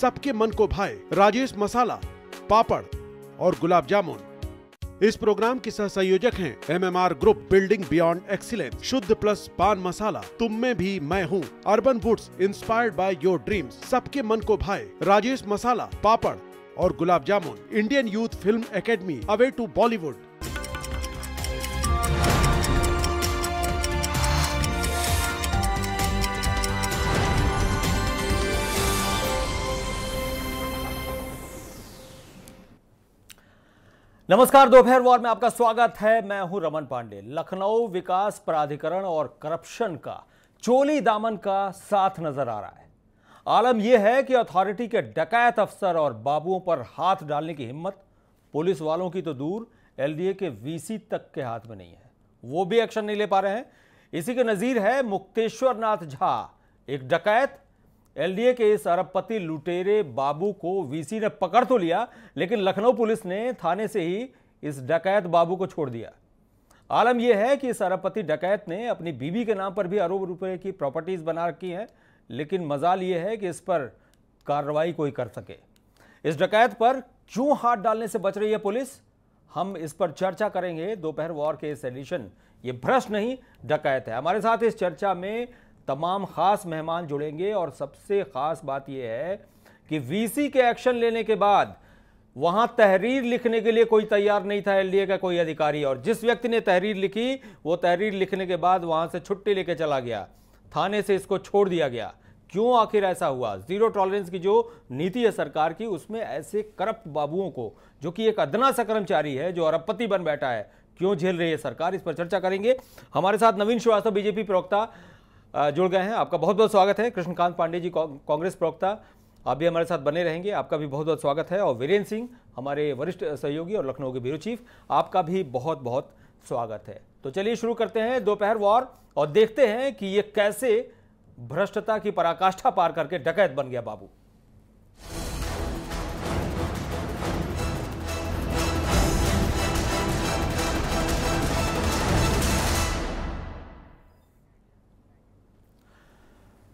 सबके मन को भाए राजेश मसाला पापड़ और गुलाब जामुन इस प्रोग्राम के सह संयोजक है MMR group building beyond excellence Shuddh plus paan masala तुम में भी मैं हूँ urban woods inspired by your dreams सबके मन को भाए राजेश मसाला पापड़ और gulab jamun Indian youth film academy away to Bollywood नमस्कार दोपहर वार में आपका स्वागत है मैं हूं रमन पांडे लखनऊ विकास प्राधिकरण और करप्शन का चोली दामन का साथ नजर आ रहा है आलम यह है कि अथॉरिटी के डकैत अफसर और बाबुओं पर हाथ डालने की हिम्मत पुलिस वालों की तो दूर एलडीए के वीसी तक के हाथ में नहीं है वो भी एक्शन नहीं ले पा रहे हैं इसी के नज़ीर है मुक्तेश्वर नाथ झा एक डकैत एलडीए के इस अरबपति लुटेरे बाबू को वीसी ने पकड़ तो लिया लेकिन लखनऊ पुलिस ने थाने से ही इस डकैत बाबू को छोड़ दिया आलम यह है कि इस अरबपति डकैत ने अपनी बीवी के नाम पर भी अरब रुपए की प्रॉपर्टीज़ बना रखी हैं लेकिन मजाल ये है कि इस पर कार्रवाई कोई कर सके इस डकैत पर क्यों हाथ डालने से बच रही है पुलिस हम इस पर चर्चा करेंगे दोपहर वॉर के इस एडिशन ये भ्रष्ट नहीं डकैत है हमारे साथ इस चर्चा में तमाम खास मेहमान जुड़ेंगे और सबसे खास बात यह है कि वीसी के एक्शन लेने के बाद वहां तहरीर लिखने के लिए कोई तैयार नहीं था एलडीए का कोई अधिकारी और जिस व्यक्ति ने तहरीर लिखी वो तहरीर लिखने के बाद वहां से छुट्टी लेके चला गया थाने से इसको छोड़ दिया गया क्यों आखिर ऐसा हुआ जीरो टॉलरेंस की जो नीति है सरकार की उसमें ऐसे करप्ट बाबुओं को जो कि एक अदना सा कर्मचारी है जो अरबपति बन बैठा है क्यों झेल रही है सरकार इस पर चर्चा करेंगे हमारे साथ नवीन श्रीवास्तव बीजेपी प्रवक्ता जुड़ गए हैं आपका बहुत बहुत स्वागत है कृष्णकांत पांडे जी कांग्रेस प्रवक्ता आप भी हमारे साथ बने रहेंगे आपका भी बहुत बहुत स्वागत है और वीरेंद्र सिंह हमारे वरिष्ठ सहयोगी और लखनऊ के ब्यूरो चीफ आपका भी बहुत बहुत स्वागत है तो चलिए शुरू करते हैं दोपहर वॉर और देखते हैं कि ये कैसे भ्रष्टता की पराकाष्ठा पार करके डकैत बन गया बाबू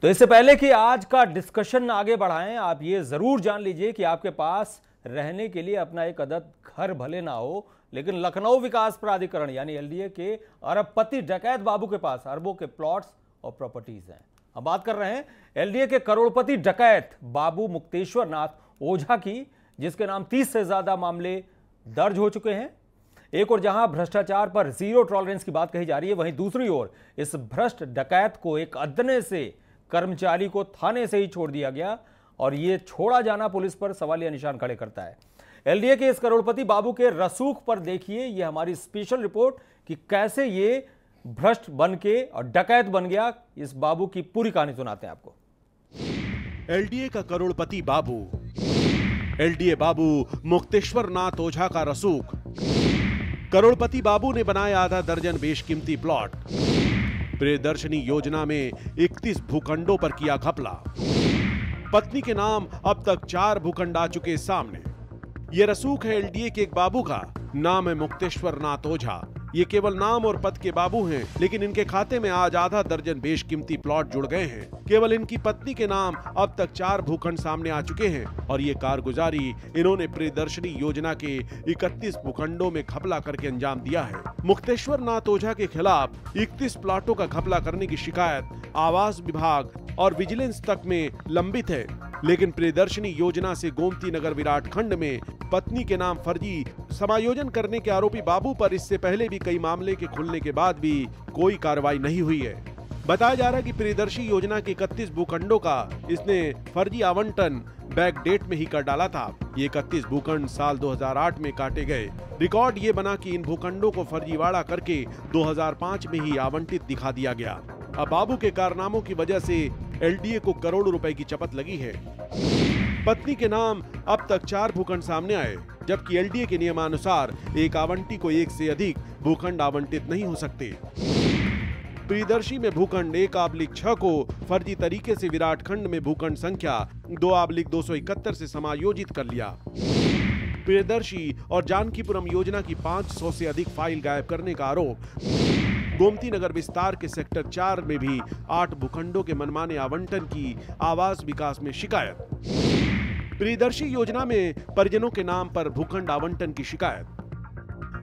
तो इससे पहले कि आज का डिस्कशन आगे बढ़ाएं आप ये ज़रूर जान लीजिए कि आपके पास रहने के लिए अपना एक अदद घर भले ना हो लेकिन लखनऊ विकास प्राधिकरण यानी एलडीए के अरबपति डकैत बाबू के पास अरबों के प्लॉट्स और प्रॉपर्टीज़ हैं हम बात कर रहे हैं एलडीए के करोड़पति डकैत बाबू मुक्तेश्वर नाथ ओझा की जिसके नाम तीस से ज़्यादा मामले दर्ज हो चुके हैं एक और जहां भ्रष्टाचार पर जीरो टॉलरेंस की बात कही जा रही है वहीं दूसरी ओर इस भ्रष्ट डकैत को एक अदने से कर्मचारी को थाने से ही छोड़ दिया गया और ये छोड़ा जाना पुलिस पर सवाल या निशान खड़े करता है एलडीए के इस करोड़पति बाबू के रसूख पर देखिए ये हमारी स्पेशल रिपोर्ट कि कैसे ये भ्रष्ट बन के और डकैत बन गया इस बाबू की पूरी कहानी सुनाते हैं आपको एलडीए का करोड़पति बाबू एलडीए बाबू मुक्तेश्वर नाथ ओझा का रसूख करोड़पति बाबू ने बनाया आधा दर्जन बेशकीमती प्लॉट प्रियदर्शनी योजना में 31 भूखंडों पर किया घपला पत्नी के नाम अब तक चार भूखंड आ चुके सामने ये रसूख है एलडीए के एक बाबू का नाम है मुक्तेश्वर नाथ ओझा ये केवल नाम और पद के बाबू हैं लेकिन इनके खाते में आज आधा दर्जन बेशकीमती प्लॉट जुड़ गए हैं केवल इनकी पत्नी के नाम अब तक चार भूखंड सामने आ चुके हैं और ये कारगुजारी इन्होंने प्रियदर्शनी योजना के इकतीस भूखंडों में घपला करके अंजाम दिया है मुक्तेश्वर नाथ ओझा के खिलाफ इकतीस प्लाटों का घपला करने की शिकायत आवास विभाग और विजिलेंस तक में लंबित है लेकिन प्रियदर्शनी योजना से गोमती नगर विराट खंड में पत्नी के नाम फर्जी समायोजन करने के आरोपी बाबू पर इससे पहले भी कई मामले के खुलने के बाद भी कोई कार्रवाई नहीं हुई है बताया जा रहा है कि प्रियदर्शी योजना के इकतीस भूखंडों का इसने फर्जी आवंटन बैक डेट में ही कर डाला था ये इकतीस भूखंड साल 2008 में काटे गए रिकॉर्ड ये बना कि इन भूखंडों को फर्जीवाड़ा करके 2005 में ही आवंटित दिखा दिया गया अब बाबू के कारनामों की वजह से एलडीए को करोड़ों रुपए की चपत लगी है पत्नी के नाम अब तक चार भूखंड सामने आए जबकि एलडीए के नियमानुसार एक आवंटी को एक से अधिक भूखंड आवंटित नहीं हो सकते प्रियदर्शी में भूखंड एक आबलिक छह को फर्जी तरीके से विराट खंड में भूखंड संख्या दो आबलिक दो से समायोजित कर लिया प्रियदर्शी और जानकीपुरम योजना की 500 से अधिक फाइल गायब करने का आरोप गोमती नगर विस्तार के सेक्टर चार में भी आठ भूखंडों के मनमाने आवंटन की आवास विकास में शिकायत प्रियदर्शी योजना में परिजनों के नाम पर भूखंड आवंटन की शिकायत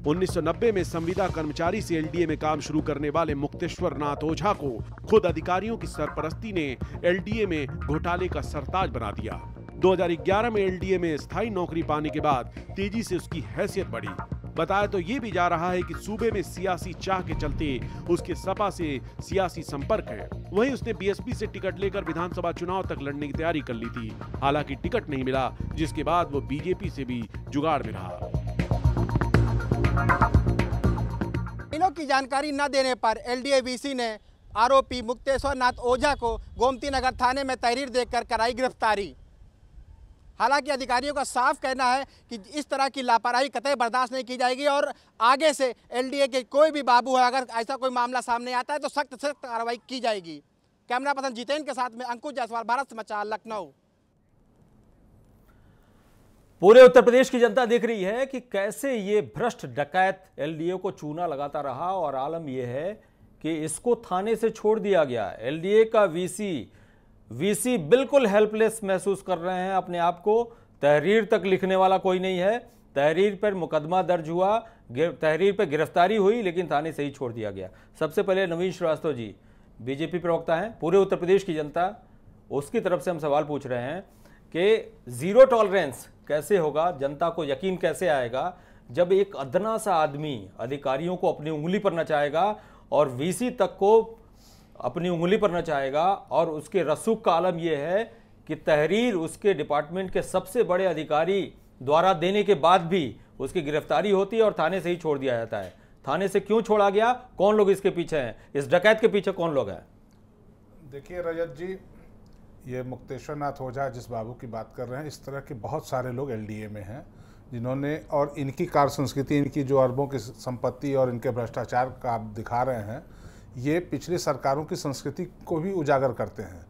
1990 में संविदा कर्मचारी से एलडीए में काम शुरू करने वाले मुक्तेश्वर नाथ ओझा को खुद अधिकारियों की सरपरस्ती ने एलडीए में घोटाले का सरताज बना दिया 2011 में एलडीए में स्थायी नौकरी पाने के बाद तेजी से उसकी हैसियत बढ़ी बताया तो ये भी जा रहा है कि सूबे में सियासी चाह के चलते उसके सपा से सियासी संपर्क है वहीं उसने बीएसपी से टिकट लेकर विधानसभा चुनाव तक लड़ने की तैयारी कर ली थी हालांकि टिकट नहीं मिला जिसके बाद वो बीजेपी से भी जुगाड़ में रहा इनों की जानकारी न देने पर एल ने आरोपी मुक्तेश्वर नाथ ओझा को गोमती नगर थाने में तहरीर देकर कराई गिरफ्तारी हालांकि अधिकारियों का साफ कहना है कि इस तरह की लापरवाही कतई बर्दाश्त नहीं की जाएगी और आगे से एलडीए के कोई भी बाबू है अगर ऐसा कोई मामला सामने आता है तो सख्त सख्त कार्रवाई की जाएगी कैमरा पर्सन जितेंद्र के साथ में अंकुश जायसवाल भारत समाचार लखनऊ पूरे उत्तर प्रदेश की जनता देख रही है कि कैसे ये भ्रष्ट डकैत एलडीए को चूना लगाता रहा और आलम यह है कि इसको थाने से छोड़ दिया गया एलडीए का वीसी वीसी बिल्कुल हेल्पलेस महसूस कर रहे हैं अपने आप को तहरीर तक लिखने वाला कोई नहीं है तहरीर पर मुकदमा दर्ज हुआ तहरीर पर गिरफ्तारी हुई लेकिन थाने से ही छोड़ दिया गया सबसे पहले नवीन श्रीवास्तव जी बीजेपी प्रवक्ता हैं पूरे उत्तर प्रदेश की जनता उसकी तरफ से हम सवाल पूछ रहे हैं कि ज़ीरो टॉलरेंस कैसे होगा जनता को यकीन कैसे आएगा जब एक अदना सा आदमी अधिकारियों को अपनी उंगली पर नचाएगा और वीसी तक को अपनी उंगली पर न चाहेगा और उसके रसूख का आलम यह है कि तहरीर उसके डिपार्टमेंट के सबसे बड़े अधिकारी द्वारा देने के बाद भी उसकी गिरफ्तारी होती है और थाने से ही छोड़ दिया जाता है थाने से क्यों छोड़ा गया कौन लोग इसके पीछे हैं इस डकैत के पीछे कौन लोग हैं देखिए रजत जी ये मुक्तेश्वर नाथ ओझा जिस बाबू की बात कर रहे हैं इस तरह के बहुत सारे लोग एल में हैं जिन्होंने और इनकी कार संस्कृति इनकी जो अरबों की संपत्ति और इनके भ्रष्टाचार का आप दिखा रहे हैं ये पिछली सरकारों की संस्कृति को भी उजागर करते हैं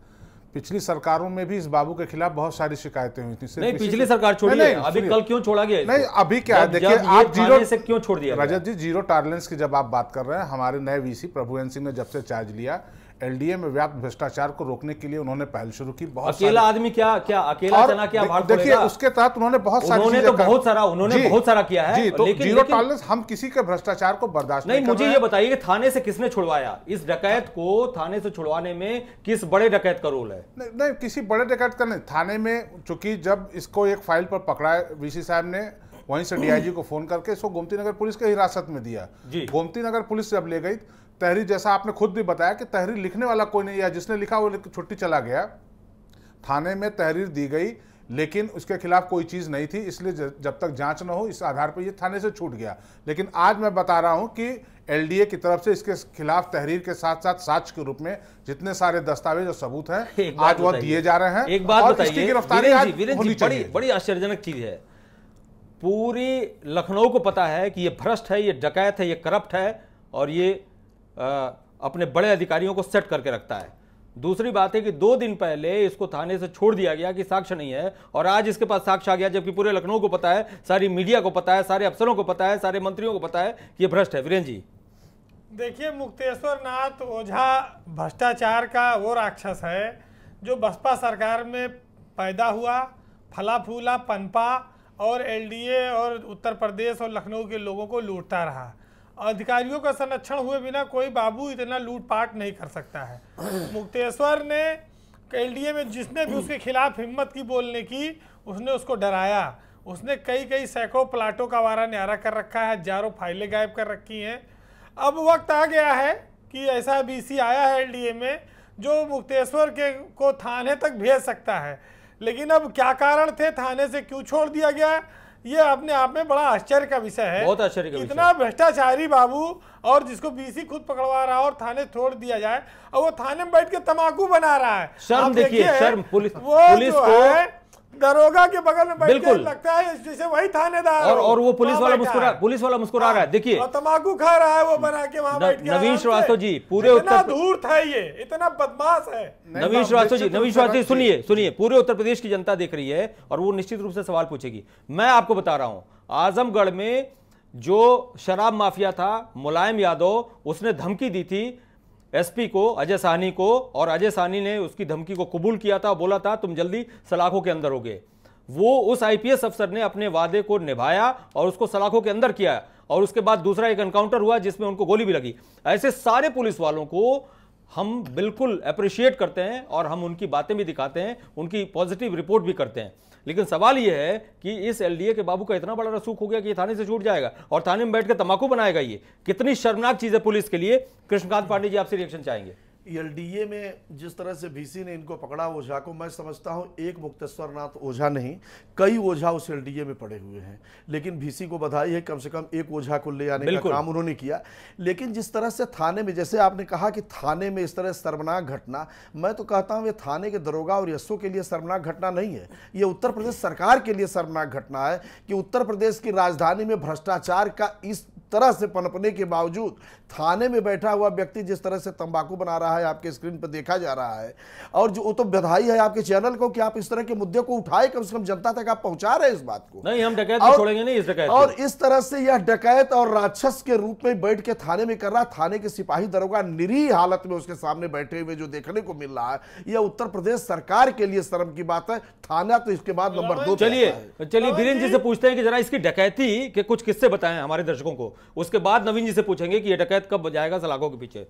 पिछली सरकारों में भी इस बाबू के खिलाफ बहुत सारी शिकायतें हुई थी नहीं पिछली सरकार छोड़ी नहीं, अभी कल क्यों छोड़ा गया नहीं अभी क्या है देखिए आप जीरो से क्यों छोड़ दिया रजत जी जीरो टॉलरेंस की जब आप बात कर रहे हैं हमारे नए वीसी प्रभु सिंह ने जब से चार्ज लिया एलडीए में व्याप्त भ्रष्टाचार को रोकने के लिए उन्होंने पहल शुरू की बहुत अकेला आदमी क्या क्या अकेला चना क्या भारत देखिए उसके तहत उन्होंने बहुत सारी उन्होंने तो बहुत सारा उन्होंने बहुत सारा किया है तो लेकिन जीरो टॉलरेंस हम किसी के भ्रष्टाचार को बर्दाश्त नहीं मुझे ये बताइए कि थाने से किसने छुड़वाया इस डकैत को थाने से छुड़वाने में किस बड़े डकैत का रोल है नहीं किसी बड़े डकैत का नहीं थाने में चूंकि जब इसको एक फाइल पर पकड़ा वीसी साहब ने वहीं से डीआईजी को फोन करके इसको गोमती नगर पुलिस के हिरासत में दिया गोमती नगर पुलिस जब ले गई तहरीर जैसा आपने खुद भी बताया कि तहरीर लिखने वाला कोई नहीं या जिसने लिखा वो छुट्टी चला गया थाने में तहरीर दी गई लेकिन उसके खिलाफ कोई चीज़ नहीं थी इसलिए जब तक जांच ना हो इस आधार पर ये थाने से छूट गया लेकिन आज मैं बता रहा हूँ कि एलडीए की तरफ से इसके खिलाफ तहरीर के साथ साथ साक्ष के रूप में जितने सारे दस्तावेज और सबूत हैं आज वह दिए जा रहे हैं एक बात गिरफ्तारी बड़ी आश्चर्यजनक चीज है पूरी लखनऊ को पता है कि ये भ्रष्ट है ये डकैत है ये करप्ट है और ये अपने बड़े अधिकारियों को सेट करके रखता है दूसरी बात है कि दो दिन पहले इसको थाने से छोड़ दिया गया कि साक्ष्य नहीं है और आज इसके पास साक्ष्य आ गया जबकि पूरे लखनऊ को पता है सारी मीडिया को पता है सारे अफसरों को पता है सारे मंत्रियों को पता है कि ये भ्रष्ट है वीरेन जी देखिए मुक्तेश्वर नाथ ओझा भ्रष्टाचार का वो राक्षस है जो बसपा सरकार में पैदा हुआ फला फूला पनपा और एल और उत्तर प्रदेश और लखनऊ के लोगों को लूटता रहा अधिकारियों का संरक्षण हुए बिना कोई बाबू इतना लूटपाट नहीं कर सकता है मुक्तेश्वर ने एलडीए में जिसने भी उसके खिलाफ हिम्मत की बोलने की उसने उसको डराया उसने कई कई सैकड़ों प्लाटों का वारा न्यारा कर रखा है हजारों फाइलें गायब कर रखी हैं अब वक्त आ गया है कि ऐसा बीसी आया है एलडीए में जो मुक्तेश्वर के को थाने तक भेज सकता है लेकिन अब क्या कारण थे थाने से क्यों छोड़ दिया गया ये अपने आप में बड़ा आश्चर्य का विषय है बहुत आश्चर्य का इतना भ्रष्टाचारी बाबू और जिसको बीसी खुद पकड़वा रहा है और थाने छोड़ दिया जाए और वो थाने में बैठ के तमाकू बना रहा है शर्म देखिए शर्म पुलिस वो पुलिस को है दरोगा के बगल में बिल्कुल लगता है जैसे वही थानेदार और और वो पुलिस वाला मुस्कुरा पुलिस वाला मुस्कुरा रहा है हाँ, देखिए तमाकू खा रहा है वो बना के वहाँ बैठ गया नवीन श्रीवास्तव जी पूरे उत्तर दूर था ये इतना बदमाश है नवीन श्रीवास्तव जी नवीन श्रीवास्तव जी सुनिए सुनिए पूरे उत्तर प्रदेश की जनता देख रही है और वो निश्चित रूप से सवाल पूछेगी मैं आपको बता रहा हूँ आजमगढ़ में जो शराब माफिया था मुलायम यादव उसने धमकी दी थी एसपी को अजय साहनी को और अजय साहनी ने उसकी धमकी को कबूल किया था बोला था तुम जल्दी सलाखों के अंदर हो गए वो उस आईपीएस अफसर ने अपने वादे को निभाया और उसको सलाखों के अंदर किया और उसके बाद दूसरा एक एनकाउंटर हुआ जिसमें उनको गोली भी लगी ऐसे सारे पुलिस वालों को हम बिल्कुल अप्रिशिएट करते हैं और हम उनकी बातें भी दिखाते हैं उनकी पॉजिटिव रिपोर्ट भी करते हैं लेकिन सवाल यह है कि इस एलडीए के बाबू का इतना बड़ा रसूख हो गया कि थाने से छूट जाएगा और थाने में बैठ के तम्बाकू बनाएगा ये कितनी शर्मनाक चीज़ है पुलिस के लिए कृष्णकांत पांडे जी आपसे रिएक्शन चाहेंगे एलडीए में जिस तरह से बीसी ने इनको पकड़ा ओझा को मैं समझता हूँ एक मुक्तेश्वर नाथ ओझा नहीं कई ओझा उस एलडीए में पड़े हुए हैं लेकिन बीसी को बधाई है कम से कम एक ओझा को ले आने का काम उन्होंने किया लेकिन जिस तरह से थाने में जैसे आपने कहा कि थाने में इस तरह शर्मनाक घटना मैं तो कहता हूँ ये थाने के दरोगा और यस्सों के लिए शर्मनाक घटना नहीं है ये उत्तर प्रदेश सरकार के लिए शर्मनाक घटना है कि उत्तर प्रदेश की राजधानी में भ्रष्टाचार का इस तरह से पनपने के बावजूद थाने में बैठा हुआ व्यक्ति जिस तरह से तंबाकू बना रहा है आपके स्क्रीन पर देखा जा रहा है और जो वो तो बधाई है आपके चैनल को कि आप इस तरह के मुद्दे को उठाए कम से कम जनता तक आप पहुंचा रहे हैं इस बात को नहीं हम डकैत और, नहीं इस डकैत और इस तरह से यह डकैत और राक्षस के रूप में बैठ के थाने में कर रहा थाने के सिपाही दरोगा निरी हालत में उसके सामने बैठे हुए जो देखने को मिल रहा है यह उत्तर प्रदेश सरकार के लिए शर्म की बात है थाना तो इसके बाद नंबर दो चलिए चलिए वीरेंद्र जी से पूछते हैं कि जरा इसकी डकैती के कुछ किस्से बताएं हमारे दर्शकों को उसके बाद नवीन जी से पूछेंगे कि ये डकैत कब जाएगा सलाखों के पीछे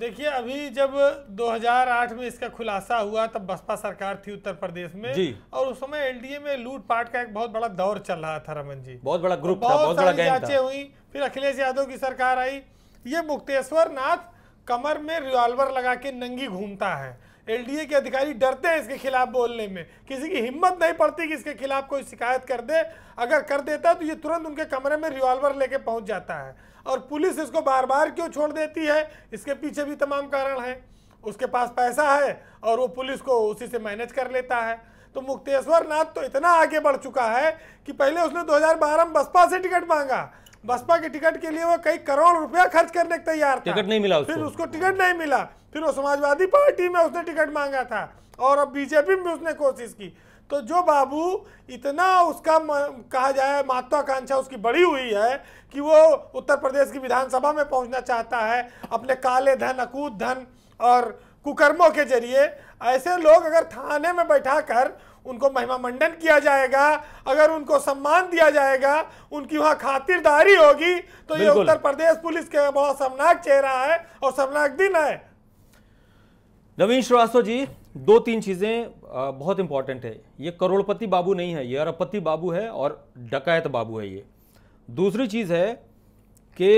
देखिए अभी जब 2008 में इसका खुलासा हुआ तब बसपा सरकार थी उत्तर प्रदेश में जी। और उस समय एनडीए में लूटपाट का एक बहुत बड़ा दौर चल रहा था रमन जी बहुत बड़ा ग्रुप था बहुत बड़ा गैंग था हुई फिर अखिलेश यादव की सरकार आई ये मुक्तेश्वर नाथ कमर में रिवॉल्वर लगा के नंगी घूमता है एलडीए के अधिकारी डरते हैं इसके खिलाफ बोलने में किसी की हिम्मत नहीं पड़ती कि इसके खिलाफ कोई शिकायत कर दे अगर कर देता है तो ये तुरंत उनके कमरे में रिवॉल्वर लेके पहुंच जाता है और पुलिस इसको बार बार क्यों छोड़ देती है इसके पीछे भी तमाम कारण है उसके पास पैसा है और वो पुलिस को उसी से मैनेज कर लेता है तो मुक्तेश्वर नाथ तो इतना आगे बढ़ चुका है कि पहले उसने दो में बसपा से टिकट मांगा बसपा के टिकट के लिए वो कई करोड़ रुपया खर्च करने के तैयार था टिकट नहीं मिला उसको। फिर उसको टिकट नहीं मिला फिर वो समाजवादी पार्टी में उसने टिकट मांगा था और अब बीजेपी में उसने कोशिश की तो जो बाबू इतना उसका म, कहा जाए महत्वाकांक्षा उसकी बड़ी हुई है कि वो उत्तर प्रदेश की विधानसभा में पहुंचना चाहता है अपने काले धन अकूत धन और कुकर्मों के जरिए ऐसे लोग अगर थाने में बैठा कर उनको महिमा मंडन किया जाएगा अगर उनको सम्मान दिया जाएगा उनकी वहां खातिरदारी होगी तो ये उत्तर प्रदेश पुलिस के बहुत शर्मनाक चेहरा है और शर्मनाक दिन है नवीन श्रीवास्तव जी दो तीन चीज़ें बहुत इंपॉर्टेंट है ये करोड़पति बाबू नहीं है ये अरबपति बाबू है और डकैत बाबू है ये दूसरी चीज़ है कि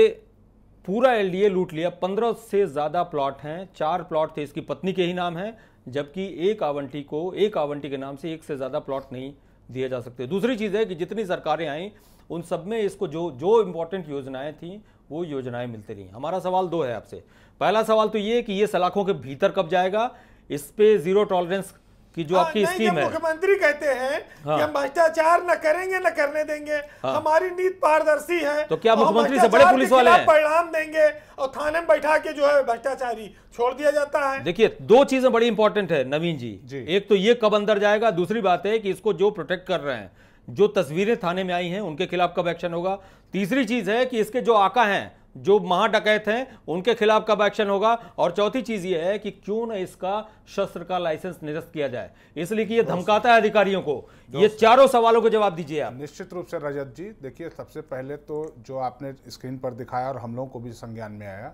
पूरा एलडीए लूट लिया पंद्रह से ज़्यादा प्लॉट हैं चार प्लॉट थे इसकी पत्नी के ही नाम है जबकि एक आवंटी को एक आवंटी के नाम से एक से ज़्यादा प्लॉट नहीं दिए जा सकते दूसरी चीज़ है कि जितनी सरकारें आई उन सब में इसको जो जो इम्पोर्टेंट योजनाएं थी वो योजनाएं मिलती रहीं हमारा सवाल दो है आपसे पहला सवाल तो ये कि ये सलाखों के भीतर कब जाएगा इस पर ज़ीरो टॉलरेंस कि जो हाँ, आपकी स्कीम है मुख्यमंत्री कहते हैं हाँ, कि हम भ्रष्टाचार न करेंगे न करने देंगे हाँ, हमारी नीति पारदर्शी है तो क्या तो मुख्यमंत्री से बड़े पुलिस वाले हैं परिणाम देंगे और थाने में बैठा के जो है भ्रष्टाचारी छोड़ दिया जाता है देखिए दो चीजें बड़ी इंपॉर्टेंट है नवीन जी, जी एक तो ये कब अंदर जाएगा दूसरी बात है कि इसको जो प्रोटेक्ट कर रहे हैं जो तस्वीरें थाने में आई हैं उनके खिलाफ कब एक्शन होगा तीसरी चीज है कि इसके जो आका हैं जो महाडकैत हैं उनके खिलाफ कब एक्शन होगा और चौथी चीज ये है कि क्यों ना इसका शस्त्र का लाइसेंस निरस्त किया जाए इसलिए कि ये धमकाता है अधिकारियों को ये चारों सवालों के जवाब दीजिए आप निश्चित रूप से रजत जी देखिए सबसे पहले तो जो आपने स्क्रीन पर दिखाया और हम लोगों को भी संज्ञान में आया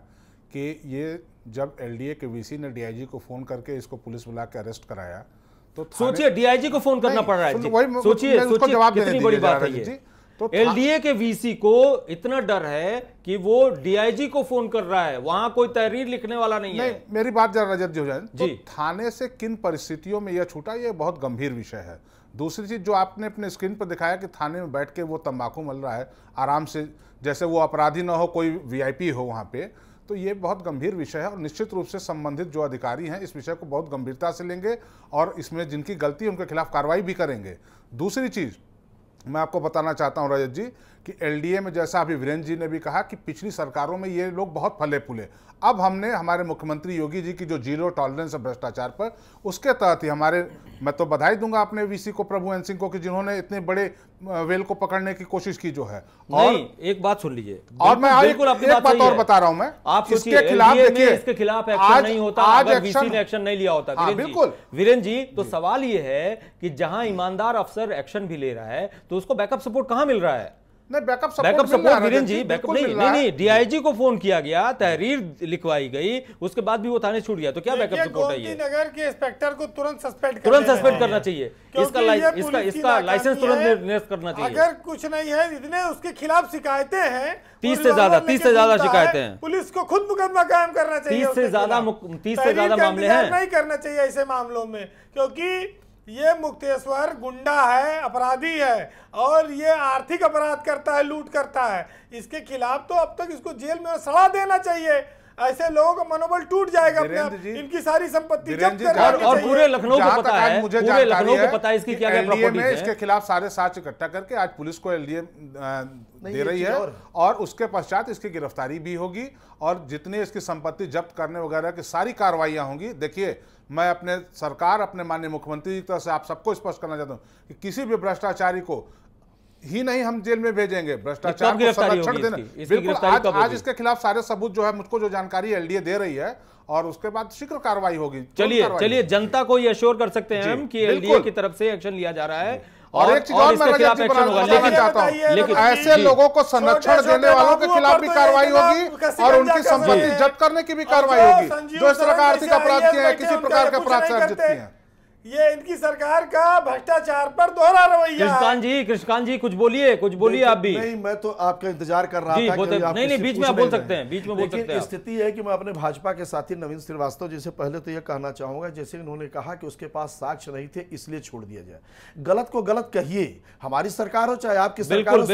कि ये जब एल के वी ने डी को फोन करके इसको पुलिस बुला के अरेस्ट कराया तो सोचिए डीआईजी को फोन करना पड़ रहा है सोचिए जवाब देने बड़ी बात है तो एलडीए के वीसी को इतना डर है कि वो डीआईजी को फोन कर रहा है वहां कोई तहरीर लिखने वाला नहीं, नहीं है मेरी बात जरा रजत तो जी हो जाए जी तो थाने से किन परिस्थितियों में यह छूटा यह बहुत गंभीर विषय है दूसरी चीज जो आपने अपने स्क्रीन पर दिखाया कि थाने में बैठ के वो तंबाकू मल रहा है आराम से जैसे वो अपराधी ना हो कोई वीआईपी हो वहां पे तो ये बहुत गंभीर विषय है और निश्चित रूप से संबंधित जो अधिकारी हैं इस विषय को बहुत गंभीरता से लेंगे और इसमें जिनकी गलती है उनके खिलाफ कार्रवाई भी करेंगे दूसरी चीज़ मैं आपको बताना चाहता हूँ रजत जी कि एलडीए में जैसा अभी वीरेंद्र जी ने भी कहा कि पिछली सरकारों में ये लोग बहुत फले फूले अब हमने हमारे मुख्यमंत्री योगी जी की जो जीरो टॉलरेंस है भ्रष्टाचार पर उसके तहत ही हमारे मैं तो बधाई दूंगा अपने वीसी को प्रभु एन सिंह को कि जिन्होंने इतने बड़े वेल को पकड़ने की कोशिश की जो है और एक बात सुन लीजिए और मैं बिल्कुल एक, एक बात और बता रहा हूं मैं आप इसके खिलाफ देखिए इसके खिलाफ एक्शन नहीं होता आज वीसी ने एक्शन नहीं लिया होता हाँ, बिल्कुल वीरेन जी तो सवाल ये है कि जहां ईमानदार अफसर एक्शन भी ले रहा है तो उसको बैकअप सपोर्ट कहां मिल रहा है backup backup support Viren ji backup नहीं नहीं नहीं डीआईजी को फोन किया गया तहरीर लिखवाई गई उसके बाद भी वो थाने छूट गया तो क्या बैकअप सपोर्ट है ये नगर के इंस्पेक्टर को तुरंत सस्पेंड तुरंत सस्पेंड करना चाहिए इसका इसका इसका लाइसेंस तुरंत निरस्त करना चाहिए अगर कुछ नहीं है इतने उसके खिलाफ शिकायतें हैं तीस से ज्यादा तीस से ज्यादा शिकायतें हैं पुलिस को खुद मुकदमा कायम करना चाहिए तीस से ज्यादा तीस से ज्यादा मामले हैं नहीं करना चाहिए ऐसे मामलों में क्योंकि ये मुक्तेश्वर गुंडा है अपराधी है और ये आर्थिक अपराध करता है लूट करता है इसके खिलाफ तो अब तक इसको जेल में सड़ा देना चाहिए ऐसे लोगों का मनोबल टूट जाएगा अपने इनकी सारी संपत्ति और, और पूरे लखनऊ को पता है मुझे पूरे लखनऊ को पता है इसकी क्या क्या है इसके खिलाफ सारे साक्ष्य इकट्ठा करके आज पुलिस को एलडीए दे रही है और उसके पश्चात इसकी गिरफ्तारी भी होगी और जितने इसकी संपत्ति जब्त करने वगैरह की सारी कार्रवाइयां होंगी देखिए मैं अपने सरकार अपने माननीय मुख्यमंत्री की तरफ से आप सबको स्पष्ट करना चाहता हूँ कि किसी भी भ्रष्टाचारी को ही नहीं हम जेल में भेजेंगे भ्रष्टाचार को संरक्षण देना बिल्कुल आज, आज इसके खिलाफ सारे सबूत जो है मुझको जो जानकारी एलडीए दे रही है और उसके बाद शीघ्र कार्रवाई होगी चलिए चलिए जनता को ये अश्योर कर सकते हैं हम कि एलडीए की तरफ से एक्शन लिया जा रहा है और, एक चीज और मैं लेकिन चाहता हूँ लेकिन ऐसे लोगों को संरक्षण देने वालों के खिलाफ भी तो कार्रवाई होगी और उनकी संपत्ति जब्त करने की भी कार्रवाई होगी जो इस तरह का आर्थिक अपराध किए हैं किसी प्रकार के अपराध से अर्जित किए हैं ये इनकी सरकार का भ्रष्टाचार पर दोहरा रवैया कृष्णकांत जी कृष्णकांत जी कुछ बोलिए कुछ बोलिए आप भी नहीं मैं तो आपका इंतजार कर रहा था कि तो- नहीं नहीं बीच में आप बोल सकते हैं बीच में बोल सकते हैं स्थिति है कि मैं अपने भाजपा के साथी नवीन श्रीवास्तव जी से पहले तो यह कहना चाहूंगा जैसे उन्होंने कहा कि उसके पास साक्ष्य नहीं थे इसलिए छोड़ दिया जाए गलत को गलत कहिए हमारी सरकार हो चाहे आपकी सरकार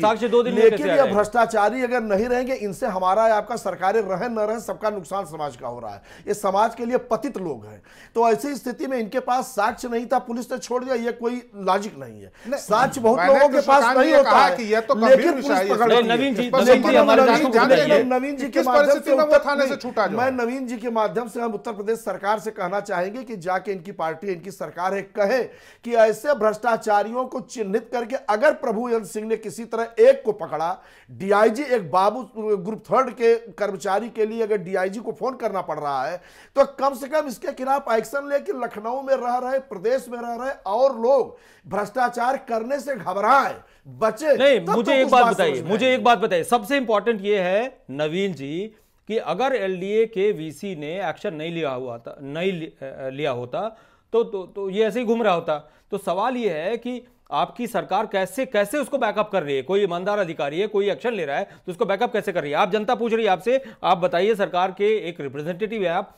साक्ष्य दो दिन लेकिन यह भ्रष्टाचारी अगर नहीं रहेंगे इनसे हमारा आपका सरकारें रहे न रहे सबका नुकसान समाज का हो रहा है ये समाज के लिए पतित लोग हैं तो ऐसे स्थिति में इनके पास साक्ष्य नहीं था पुलिस ने छोड़ दिया ये कोई लॉजिक नहीं है साक्ष्य बहुत लोगों के तो पास नहीं होता है तो लेकिन नवीन जी के माध्यम से छूटा मैं नवीन जी के माध्यम से हम उत्तर प्रदेश सरकार से कहना चाहेंगे कि जाके इनकी पार्टी इनकी सरकार है कहे कि ऐसे भ्रष्टाचारियों को चिन्हित करके अगर प्रभु सिंह ने किसी तरह एक को पकड़ा डीआईजी एक बाबू ग्रुप थर्ड के कर्मचारी के लिए अगर डीआईजी को फोन करना पड़ रहा है तो कम से कम इसके खिलाफ एक्शन लेके लखनऊ में रह रहे प्रदेश में रह रहे और लोग भ्रष्टाचार करने से घबराए बचे नहीं मुझे तो एक बात बताइए मुझे एक बात बताइए सबसे इंपॉर्टेंट ये है नवीन जी कि अगर एलडीए के वीसी ने एक्शन नहीं लिया हुआ था नहीं लिया होता तो तो, तो ये ऐसे ही घूम रहा होता तो सवाल ये है कि आपकी सरकार कैसे कैसे उसको बैकअप कर रही है कोई ईमानदार अधिकारी है कोई एक्शन ले रहा है तो उसको बैकअप कैसे कर रही है आप जनता पूछ रही है आपसे आप बताइए सरकार के एक रिप्रेजेंटेटिव है आप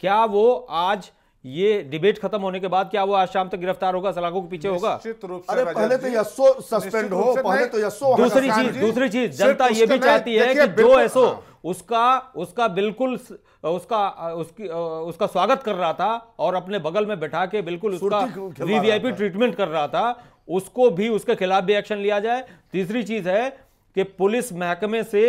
क्या वो आज ये डिबेट खत्म होने के बाद क्या वो आज शाम तक गिरफ्तार होगा सलाखों के पीछे होगा अरे पहले तो यस्सो सस्पेंड हो पहले तो यस्सो दूसरी चीज दूसरी चीज जनता ये भी चाहती है कि जो एसओ हाँ। उसका उसका बिल्कुल उसका उसकी उसका स्वागत कर रहा था और अपने बगल में बैठा के बिल्कुल उसका वीवीआईपी ट्रीटमेंट कर रहा था उसको भी उसके खिलाफ भी एक्शन लिया जाए तीसरी चीज है कि पुलिस महकमे से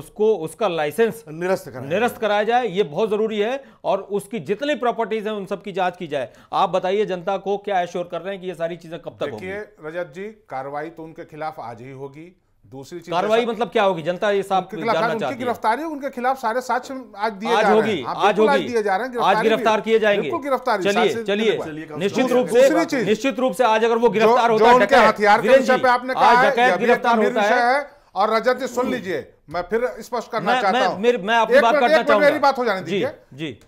उसको उसका लाइसेंस निरस्त कराया निरस्त कराया जाए ये बहुत ज़रूरी है और उसकी जितनी प्रॉपर्टीज़ हैं उन सब की जांच की जाए आप बताइए जनता को क्या एश्योर कर रहे हैं कि ये सारी चीज़ें कब तक देखिए रजत जी कार्रवाई तो उनके खिलाफ आज ही होगी दूसरी चीज कार्रवाई मतलब क्या होगी जनता ये साफ जानना चाहती है गिरफ्तारी उनके खिलाफ सारे साक्ष्य आज दिए आज होगी आज होगी दिए जा रहे हैं आज गिरफ्तार किए जाएंगे बिल्कुल गिरफ्तार चलिए चलिए निश्चित रूप से निश्चित रूप से आज अगर वो गिरफ्तार होता है हथियार आपने कहा गिरफ्तार तो होता है और रजत जी सुन हम्म। लीजिए मैं फिर स्पष्ट करना चाहता हूँ मैं, बात करना चाहूंगा मेरी बात हो जाने दीजिए जी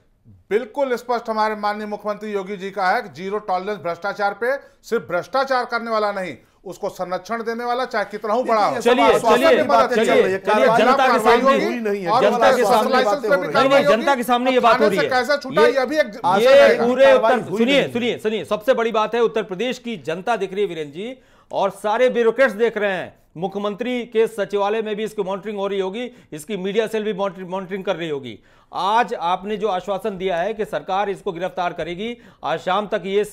बिल्कुल स्पष्ट हमारे माननीय मुख्यमंत्री योगी जी का है कि जीरो टॉलरेंस भ्रष्टाचार पे सिर्फ भ्रष्टाचार करने वाला नहीं उसको संरक्षण देने वाला चाहे कितना बड़ा चलिए चलिए जनता के सामने जनता के सामने जनता के सामने ये बात हो रही है कैसे छुटा ये अभी ये पूरे उत्तर सुनिए सुनिए सुनिए सबसे बड़ी बात है उत्तर प्रदेश की जनता दिख रही है वीरेंद्र जी और सारे ब्यूरोक्रेट्स देख रहे हैं मुख्यमंत्री के सचिवालय में भी इसकी मॉनिटरिंग हो रही होगी इसकी मीडिया सेल भी मॉनिटरिंग कर रही होगी आज आपने जो आश्वासन दिया है कि सरकार इसको गिरफ्तार करेगी आज शाम तक ये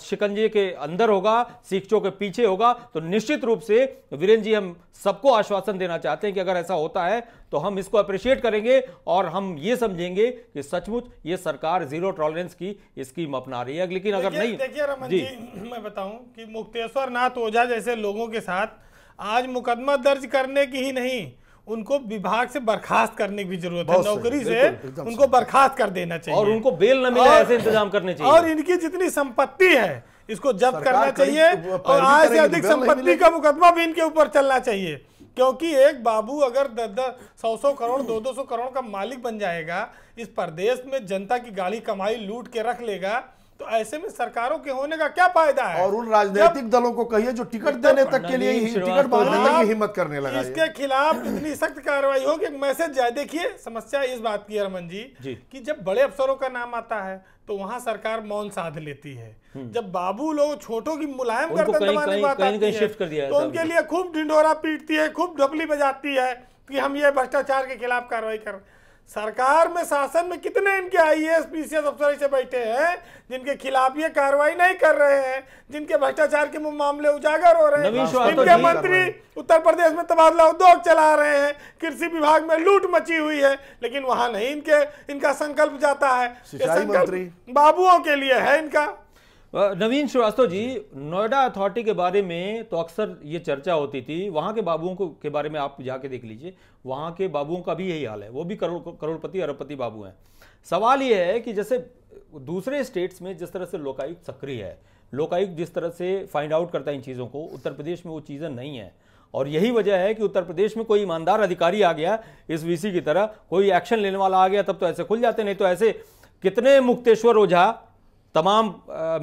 शिकंजे के अंदर होगा शिक्षकों के पीछे होगा तो निश्चित रूप से वीरेंद्र जी हम सबको आश्वासन देना चाहते हैं कि अगर ऐसा होता है तो हम इसको अप्रिशिएट करेंगे और हम ये समझेंगे कि सचमुच ये सरकार जीरो टॉलरेंस की स्कीम अपना रही है लेकिन अगर नहीं देखिए रमन जी, जी मैं बताऊं कि मुक्तेश्वर नाथ ओझा जैसे लोगों के साथ आज मुकदमा दर्ज करने की ही नहीं उनको विभाग से बर्खास्त करने की जरूरत है नौकरी से उनको बर्खास्त कर देना चाहिए और उनको बेल न मिले ऐसे इंतजाम करने चाहिए और इनकी जितनी संपत्ति है इसको जब्त करना चाहिए तो और आज से तो अधिक संपत्ति का मुकदमा भी इनके ऊपर चलना चाहिए क्योंकि एक बाबू अगर दस दस सौ सौ करोड़ दो दो सौ करोड़ का मालिक बन जाएगा इस प्रदेश में जनता की गाड़ी कमाई लूट के रख लेगा तो ऐसे में सरकारों के होने का क्या फायदा है और उन राजनीतिक दलों को कहिए जो टिकट देने तक के लिए टिकट मांगने तक की हिम्मत करने लगा इसके खिलाफ इतनी सख्त कार्रवाई हो कि मैसेज जाए देखिए समस्या इस बात की है रमन जी कि जब बड़े अफसरों का नाम आता है तो वहां सरकार मौन साध लेती है हम्म। जब बाबू लोग छोटों की मुलायम गर्दन दबाने की बात आती है तो उनके लिए खूब ढिंडोरा पीटती है खूब ढपली बजाती है कि हम ये भ्रष्टाचार के खिलाफ कार्रवाई कर रहे हैं सरकार में शासन में कितने इनके I S P C S अफसर ऐसे बैठे हैं जिनके खिलाफ ये कार्रवाई नहीं कर रहे हैं जिनके भ्रष्टाचार के मामले उजागर हो रहे हैं इनके तो मंत्री उत्तर प्रदेश में तबादला उद्योग चला रहे हैं कृषि विभाग में लूट मची हुई है लेकिन वहां नहीं इनके इनका संकल्प जाता है बाबुओं के लिए है इनका नवीन श्रीवास्तव जी नोएडा अथॉरिटी के बारे में तो अक्सर ये चर्चा होती थी वहाँ के बाबुओं को के बारे में आप जाके देख लीजिए वहाँ के बाबुओं का भी यही हाल है वो भी करोड़ करोड़पति अरबपति बाबू हैं सवाल ये है कि जैसे दूसरे स्टेट्स में जिस तरह से लोकायुक्त सक्रिय है लोकायुक्त जिस तरह से फाइंड आउट करता है इन चीज़ों को उत्तर प्रदेश में वो चीज़ें नहीं हैं और यही वजह है कि उत्तर प्रदेश में कोई ईमानदार अधिकारी आ गया इस वीसी की तरह कोई एक्शन लेने वाला आ गया तब तो ऐसे खुल जाते नहीं तो ऐसे कितने मुक्तेश्वर ओझा तमाम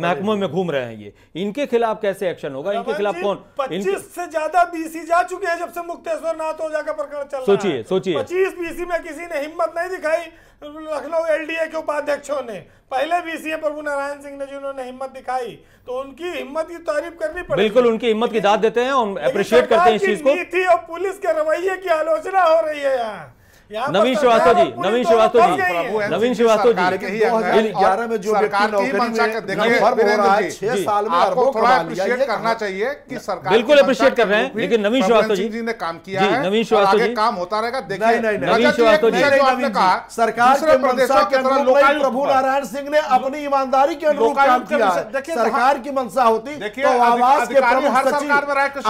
महकमों में घूम रहे हैं ये इनके खिलाफ कैसे एक्शन होगा इनके खिलाफ कौन पच्चीस से ज्यादा बीसी जा चुके हैं जब से मुक्तेश्वर नाथ ओझा का प्रकरण चल सोचिए सोचिए पच्चीस बीसी में किसी ने हिम्मत नहीं दिखाई लखनऊ एलडीए के उपाध्यक्षों ने पहले बीसी है प्रभु नारायण सिंह ने जिन्होंने हिम्मत दिखाई तो उनकी हिम्मत की तारीफ करनी पड़ेगी बिल्कुल उनकी हिम्मत की दाद देते हैं और अप्रिशिएट करते हैं इस चीज को और पुलिस के रवैये की आलोचना हो रही है यहाँ नवीन श्रीवास्तव जी नवीन श्रीवास्तव जी नवीन श्रीवास्तव जी ग्यारह में जो करना चाहिए कि हाँ, सरकार बिल्कुल अप्रिशिएट कर रहे हैं लेकिन नवीन श्रीवास्तव जी ने काम किया है नवीन श्रीवास्तव जी काम होता रहेगा नवीन श्रीवास्तव जी सरकार प्रभु नारायण सिंह ने अपनी ईमानदारी के अनुरूप काम किया देखिए सरकार की मंशा होती तो आवास के प्रमुख सचिव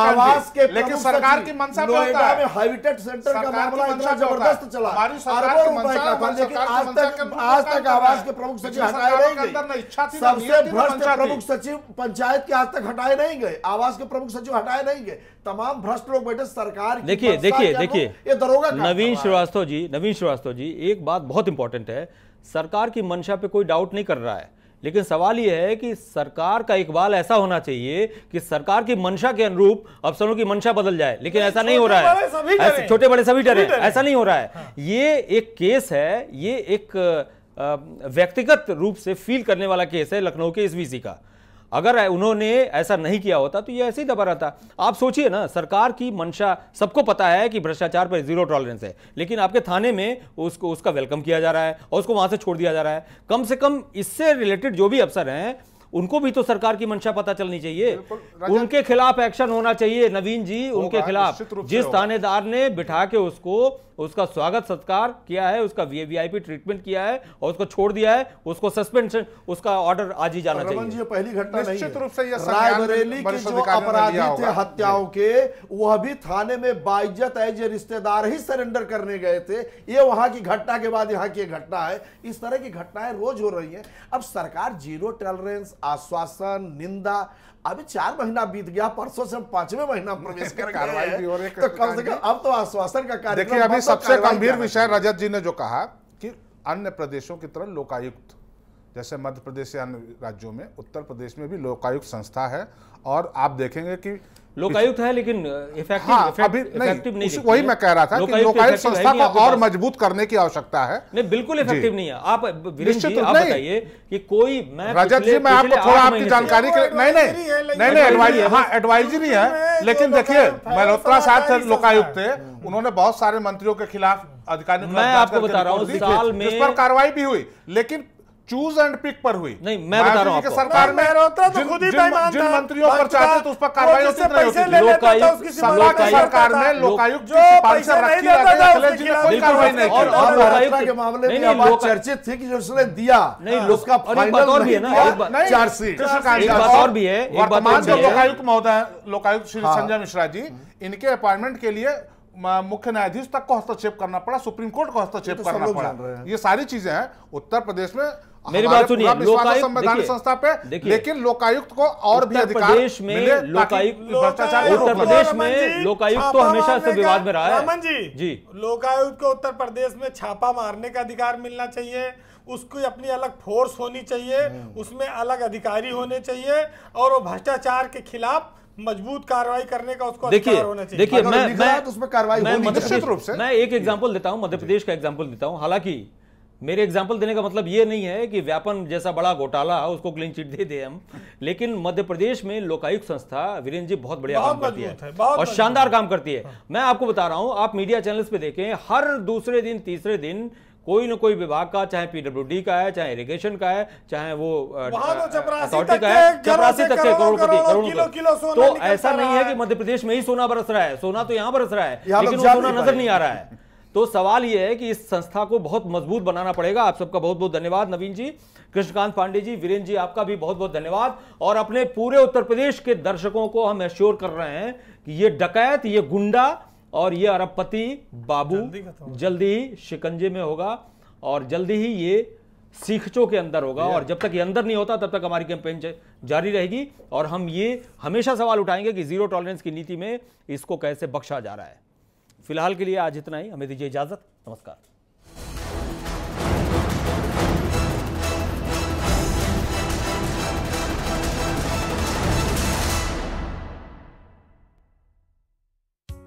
आवास के लेकिन सरकार की मंशा में हाईटेक सेंटर का मामला इतना जबरदस्त चला अरबों रुपए का था लेकिन आज तक आज तक आवास के प्रमुख सचिव हटाए नहीं गए सबसे भ्रष्ट प्रमुख सचिव पंचायत के आज तक हटाए नहीं गए आवास के प्रमुख सचिव हटाए नहीं गए तमाम भ्रष्ट लोग बैठे सरकार देखिए देखिए देखिए ये दरोगा नवीन श्रीवास्तव जी नवीन श्रीवास्तव जी एक बात बहुत इंपॉर्टेंट है सरकार की मंशा पे कोई डाउट नहीं कर रहा है लेकिन सवाल यह है कि सरकार का इकबाल ऐसा होना चाहिए कि सरकार की मंशा के अनुरूप अफसरों की मंशा बदल जाए लेकिन ऐसा नहीं हो रहा है छोटे बड़े सभी डरे ऐसा नहीं हो रहा है हाँ। ये एक केस है ये एक व्यक्तिगत रूप से फील करने वाला केस है लखनऊ के एसवीसी का अगर उन्होंने ऐसा नहीं किया होता तो ये ऐसे ही दबा रहता आप सोचिए ना सरकार की मंशा सबको पता है कि भ्रष्टाचार पर जीरो टॉलरेंस है लेकिन आपके थाने में उसको उसका वेलकम किया जा रहा है और उसको वहां से छोड़ दिया जा रहा है कम से कम इससे रिलेटेड जो भी अफसर हैं उनको भी तो सरकार की मंशा पता चलनी चाहिए उनके खिलाफ एक्शन होना चाहिए नवीन जी उनके खिलाफ जिस थानेदार ने बिठा के उसको उसका स्वागत सत्कार किया है उसका वीआईपी ट्रीटमेंट किया है और उसको छोड़ दिया है उसको सस्पेंशन उसका ऑर्डर आज ही जाना चाहिए जी पहली घटना निश्चित रूप से रायबरेली के जो अपराधी थे हत्याओं के वह भी थाने में बाइज्जत एज रिश्तेदार ही सरेंडर करने गए थे ये वहां की घटना के बाद यहाँ की घटना है इस तरह की घटनाएं रोज हो रही है अब सरकार जीरो टॉलरेंस आश्वासन निंदा अभी चार महीना बीत गया परसों से हम पांचवें महीना प्रवेश कर कार्रवाई भी हो रही है तो कम से कम अब तो आश्वासन का कार्य देखिए अभी सबसे गंभीर विषय रजत जी ने जो कहा कि अन्य प्रदेशों की तरह लोकायुक्त जैसे मध्य प्रदेश या अन्य राज्यों में उत्तर प्रदेश में भी लोकायुक्त संस्था है और आप देखेंगे कि लोकायुक्त है लेकिन इफेक्टिव हाँ, इफेक्ट, अभी नहीं, इफेक्टिव नहीं वही मैं कह रहा था कि लोकायुक्त संस्था को और मजबूत करने की आवश्यकता है नहीं बिल्कुल इफेक्टिव नहीं है आप निश्चित आप बताइए कि कोई मैं रजत जी मैं आपको थोड़ा आपकी जानकारी के नहीं नहीं नहीं नहीं हाँ एडवाइजरी है लेकिन देखिए मल्होत्रा साहब थे लोकायुक्त थे उन्होंने बहुत सारे मंत्रियों के खिलाफ अधिकारियों मैं आपको बता रहा हूँ साल में इस पर कार्रवाई भी हुई लेकिन चूज एंड पिक पर हुई नहीं मैं बता रहा हूँ सरकार में होता तो खुद ही जिन मंत्रियों पर चाहते तो उस पर कार्रवाई होती नहीं होती लोकायुक्त तो सरकार में लोकायुक्त जो पैसा रखी कोई कार्रवाई नहीं की और लोकायुक्त के मामले में बात चर्चित थी कि जो उसने दिया नहीं उसका फाइनल भी है ना चार चार्जशीट और भी है वर्तमान जो लोकायुक्त महोदय लोकायुक्त श्री हाँ। संजय मिश्रा जी इनके अपॉइंटमेंट के लिए मुख्य न्यायाधीश तक को हस्तक्षेप करना पड़ा सुप्रीम कोर्ट को हस्तक्षेप तो करना पड़ा ये सारी चीजें हैं उत्तर प्रदेश में मेरी बात सुनिए लोकायुक्त संस्था पे लेकिन लोकायुक्त को और भी अधिकार प्रदेश में लोकायुक्त भ्रष्टाचार उत्तर प्रदेश में लोकायुक्त तो हमेशा से विवाद में रहा है रमन जी जी लोकायुक्त को उत्तर प्रदेश में छापा मारने का अधिकार मिलना चाहिए उसकी अपनी अलग फोर्स होनी चाहिए हम्म। उसमें अलग अधिकारी होने चाहिए और वो भ्रष्टाचार के खिलाफ मजबूत कार्रवाई करने का उसको देखिए देखिए मैं तो मैं उसमें कार्रवाई मैं एक एग्जांपल देता हूं मध्य प्रदेश का एग्जांपल देता हूं हालांकि मेरे एग्जाम्पल देने का मतलब ये नहीं है कि व्यापन जैसा बड़ा घोटाला उसको क्लीन चिट दे दे हम लेकिन मध्य प्रदेश में लोकायुक्त संस्था वीरेंद्र जी बहुत बढ़िया काम करती है, है और शानदार काम करती है मैं आपको बता रहा हूं आप मीडिया चैनल्स पे देखें हर दूसरे दिन तीसरे दिन कोई ना कोई विभाग का चाहे पीडब्ल्यूडी का है चाहे इरिगेशन का है चाहे वो अथॉरिटी तो का है चपरासी तक करोड़पति करोड़ तो ऐसा नहीं है कि मध्य प्रदेश में ही सोना बरस रहा है सोना तो यहाँ बरस रहा है लेकिन सोना नजर नहीं आ रहा है तो सवाल यह है कि इस संस्था को बहुत मजबूत बनाना पड़ेगा आप सबका बहुत बहुत धन्यवाद नवीन जी कृष्णकांत पांडे जी वीरेन जी आपका भी बहुत बहुत धन्यवाद और अपने पूरे उत्तर प्रदेश के दर्शकों को हम एश्योर कर रहे हैं कि ये डकैत ये गुंडा और ये अरबपति बाबू जल्दी ही शिकंजे में होगा और जल्दी ही ये सीखचों के अंदर होगा और जब तक ये अंदर नहीं होता तब तक हमारी कैंपेन जारी रहेगी और हम ये हमेशा सवाल उठाएंगे कि जीरो टॉलरेंस की नीति में इसको कैसे बख्शा जा रहा है फिलहाल के लिए आज इतना ही हमें दीजिए इजाजत नमस्कार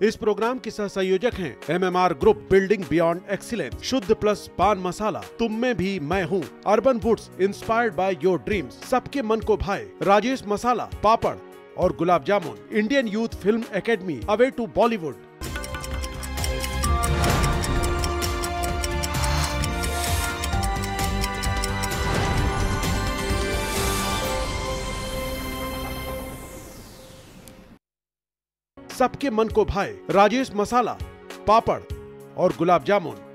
इस प्रोग्राम के सह संयोजक M R group building beyond excellence Shuddh plus paan masala तुम में भी मैं हूँ urban woods inspired by your dreams सबके मन को भाए राजेश मसाला पापड़ और gulab jamun Indian youth film academy away to Bollywood सबके मन को भाए राजेश मसाला पापड़ और गुलाब जामुन